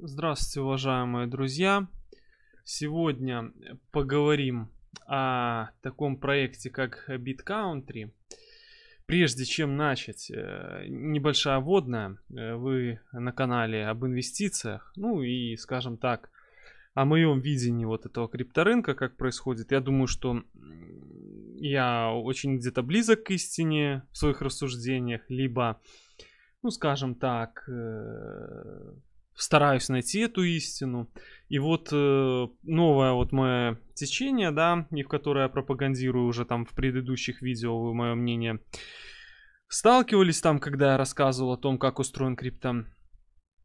Здравствуйте, уважаемые друзья! Сегодня поговорим о таком проекте, как BitCountry. Прежде чем начать, э, небольшая водная. Э, вы на канале об инвестициях, ну и, скажем так, о моем видении вот этого крипторынка, как происходит. Я думаю, что я очень где-то близок к истине в своих рассуждениях, либо ну, скажем так, э, стараюсь найти эту истину. И вот э, новое вот мое течение, да, и в которое я пропагандирую уже там в предыдущих видео, мое мнение сталкивались там, когда я рассказывал о том, как устроен крипто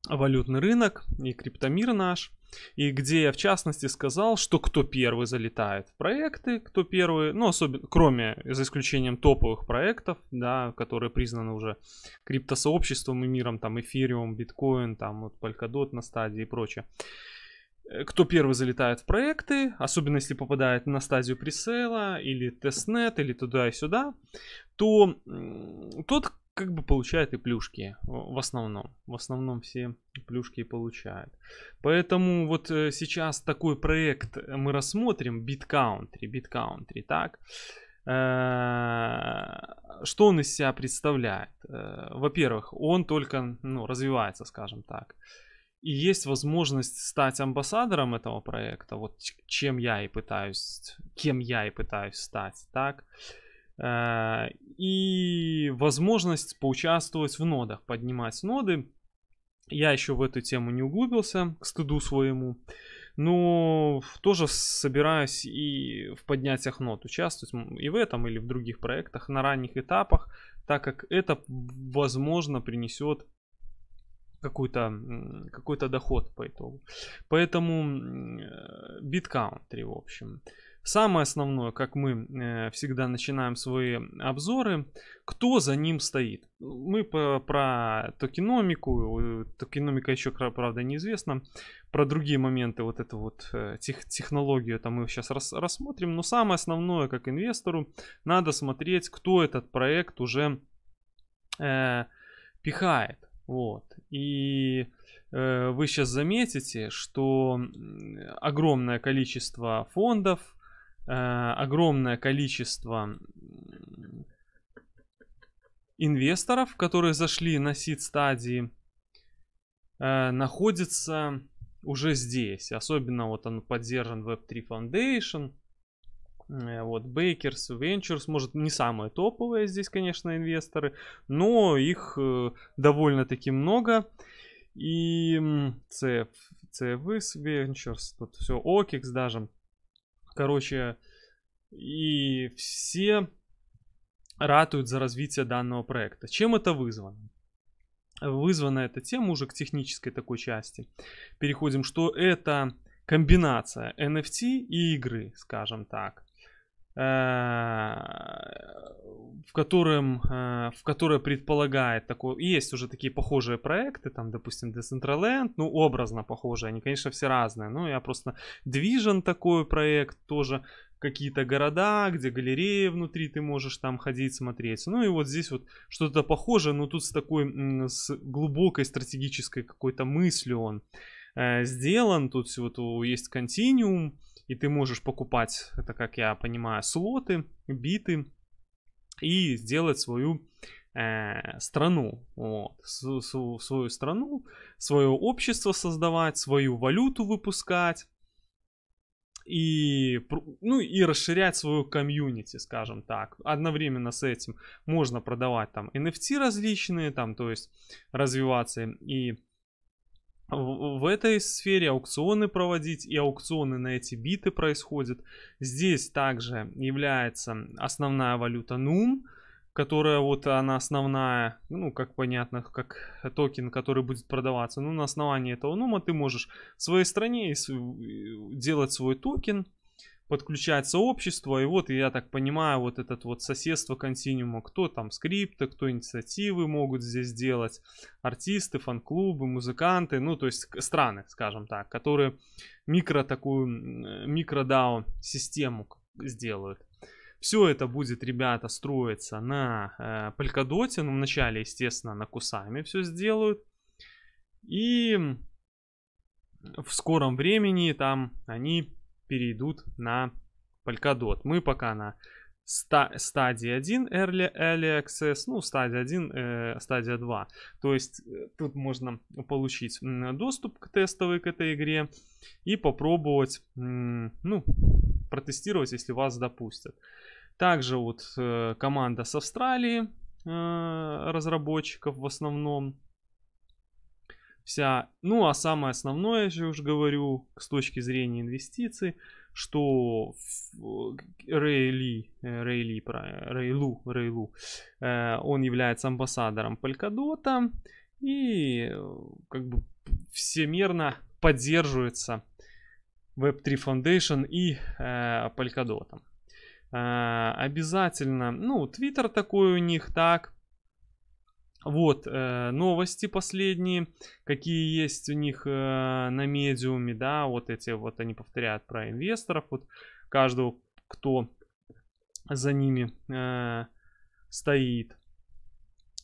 валютный рынок и криптомир наш. И где я в частности сказал, что кто первый залетает в проекты, кто первый, ну особенно, кроме, за исключением топовых проектов, да, которые признаны уже криптосообществом и миром, там эфириум, биткоин, там вот Polkadot на стадии и прочее. Э, кто первый залетает в проекты, особенно если попадает на стадию пресейла или тестнет, или туда и сюда, то тот, как бы получают и плюшки в основном. В основном все плюшки и получают. Поэтому вот э, сейчас такой проект мы рассмотрим, BitCountry, BitCountry, так? Э, что он из себя представляет? Э, во-первых, он только ну, развивается, скажем так. И есть возможность стать амбассадором этого проекта, вот чем я и пытаюсь, кем я и пытаюсь стать, так? Так Э, и возможность поучаствовать в нодах, поднимать ноды. Я еще в эту тему не углубился, к стыду своему. Но тоже собираюсь и в поднятиях нот участвовать и в этом, или в других проектах на ранних этапах, так как это, возможно, принесет какой-то какой доход по итогу. Поэтому BitCountry, в общем. Самое основное, как мы э, всегда начинаем свои обзоры, кто за ним стоит. Мы по, про токеномику, э, токеномика еще, правда, неизвестна, про другие моменты, вот эту вот э, тех, технологию, там мы сейчас рас, рассмотрим. Но самое основное, как инвестору, надо смотреть, кто этот проект уже э, пихает. Вот. И э, вы сейчас заметите, что огромное количество фондов, Э, огромное количество инвесторов, которые зашли на сид стадии, э, находится уже здесь. Особенно вот он поддержан Web3 Foundation, э, вот Bakers, Ventures, может не самые топовые здесь, конечно, инвесторы, но их довольно-таки много. И CF, CFS Ventures, тут все, OKEX даже. Короче, и все ратуют за развитие данного проекта. Чем это вызвано? Вызвана эта тема уже к технической такой части. Переходим, что это комбинация NFT и игры, скажем так. Э, в котором, э, в которое предполагает такое, есть уже такие похожие проекты, там, допустим, Decentraland, ну, образно похожие, они, конечно, все разные, но я просто движен такой проект, тоже какие-то города, где галереи внутри ты можешь там ходить, смотреть. Ну и вот здесь вот что-то похожее, но тут с такой, с глубокой стратегической какой-то мыслью он. Э, сделан. Тут вот есть континуум, и ты можешь покупать, это как я понимаю, слоты, биты и сделать свою э, страну, вот, свою страну, свое общество создавать, свою валюту выпускать и, ну, и расширять свою комьюнити, скажем так. Одновременно с этим можно продавать там NFT различные, там, то есть развиваться и в этой сфере аукционы проводить, и аукционы на эти биты происходят. Здесь также является основная валюта NUM, которая вот она основная, ну, как понятно, как токен, который будет продаваться. Ну, на основании этого нума ты можешь в своей стране делать свой токен, подключается общество, и вот, я так понимаю, вот этот вот соседство континуума, кто там скрипты, кто инициативы могут здесь делать, артисты, фан-клубы, музыканты, ну, то есть страны, скажем так, которые микро такую, микро DAO систему сделают. Все это будет, ребята, строиться на э, Polkadot, ну, вначале, естественно, на Кусами все сделают, и в скором времени там они перейдут на Polkadot. Мы пока на ста стадии 1 early, early access, ну, стадия 1, э, стадия 2. То есть э, тут можно получить доступ к тестовой к этой игре и попробовать, ну, протестировать, если вас допустят. Также вот э, команда с Австралии э, разработчиков в основном вся. Ну, а самое основное, я же уже говорю, с точки зрения инвестиций, что Рейли, э, Рейли, Рейлу, Рейлу, э, он является амбассадором Палькадота и э, как бы всемерно поддерживается Web3 Foundation и Палькадотом. Обязательно, ну, Твиттер такой у них, так, вот, э, новости последние, какие есть у них э, на медиуме, да, вот эти вот они повторяют про инвесторов, вот каждого, кто за ними э, стоит.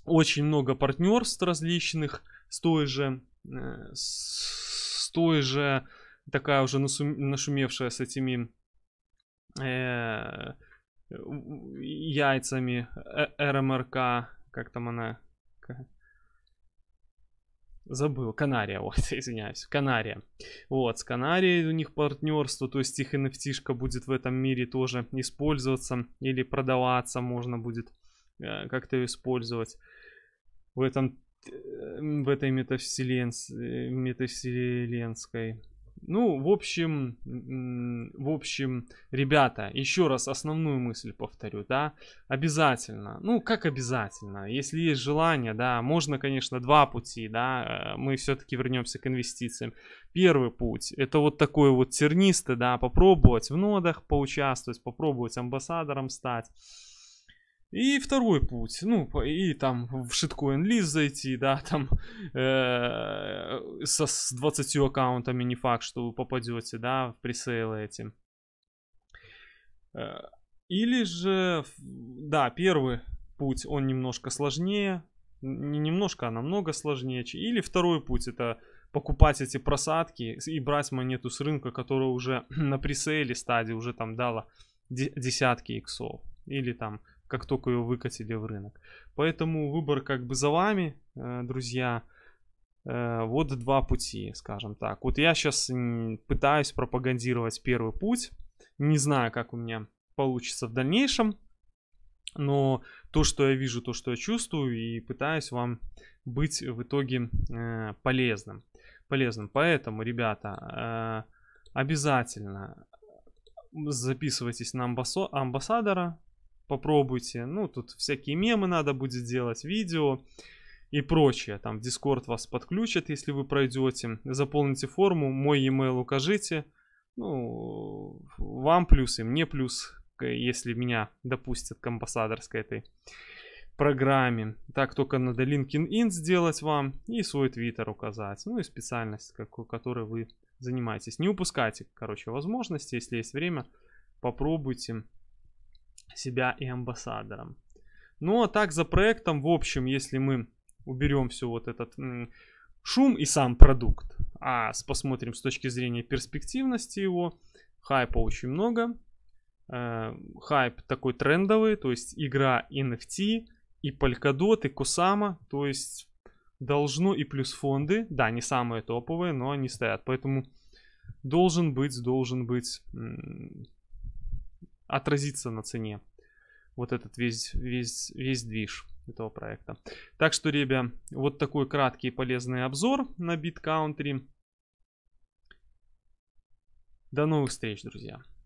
Очень много партнерств различных с той же, э, с той же, такая уже насум, нашумевшая с этими э, яйцами э, РМРК, эм как там она, такая? Забыл, Канария, вот, извиняюсь, Канария. Вот, с Канарией у них партнерство, то есть их nft будет в этом мире тоже использоваться или продаваться, можно будет э, как-то использовать в этом э, в этой метавселенс, э, метавселенской ну, в общем, в общем, ребята, еще раз основную мысль повторю, да, обязательно, ну, как обязательно, если есть желание, да, можно, конечно, два пути, да, э, мы все-таки вернемся к инвестициям. Первый путь, это вот такой вот тернистый, да, попробовать в нодах поучаствовать, попробовать амбассадором стать, и второй путь, ну, и там в шиткоин лист зайти, да, там э, со, с 20 аккаунтами не факт, что вы попадете, да, в пресейлы эти. Э, или же, да, первый путь, он немножко сложнее, не немножко, а намного сложнее. Или второй путь, это покупать эти просадки и брать монету с рынка, которая уже на пресейле стадии уже там дала десятки иксов. Или там как только ее выкатили в рынок. Поэтому выбор как бы за вами, э, друзья. Э, вот два пути, скажем так. Вот я сейчас пытаюсь пропагандировать первый путь. Не знаю, как у меня получится в дальнейшем. Но то, что я вижу, то, что я чувствую, и пытаюсь вам быть в итоге э, полезным. полезным. Поэтому, ребята, обязательно записывайтесь на амбасо- амбассадора, попробуйте. Ну, тут всякие мемы надо будет делать, видео и прочее. Там в Discord вас подключат, если вы пройдете. Заполните форму, мой e-mail укажите. Ну, вам плюс и мне плюс, если меня допустят к амбассадорской этой программе. Так только надо LinkedIn сделать вам и свой Twitter указать. Ну и специальность, какой, которой вы занимаетесь. Не упускайте, короче, возможности, если есть время, попробуйте себя и амбассадором. Ну а так за проектом, в общем, если мы уберем все вот этот шум и сам продукт, а посмотрим с точки зрения перспективности его, хайпа очень много. Э, хайп такой трендовый, то есть игра NFT, и Polkadot, и Kusama, то есть должно и плюс фонды, да, не самые топовые, но они стоят, поэтому должен быть, должен быть отразится на цене. Вот этот весь, весь, весь движ этого проекта. Так что, ребят, вот такой краткий полезный обзор на BitCountry. До новых встреч, друзья.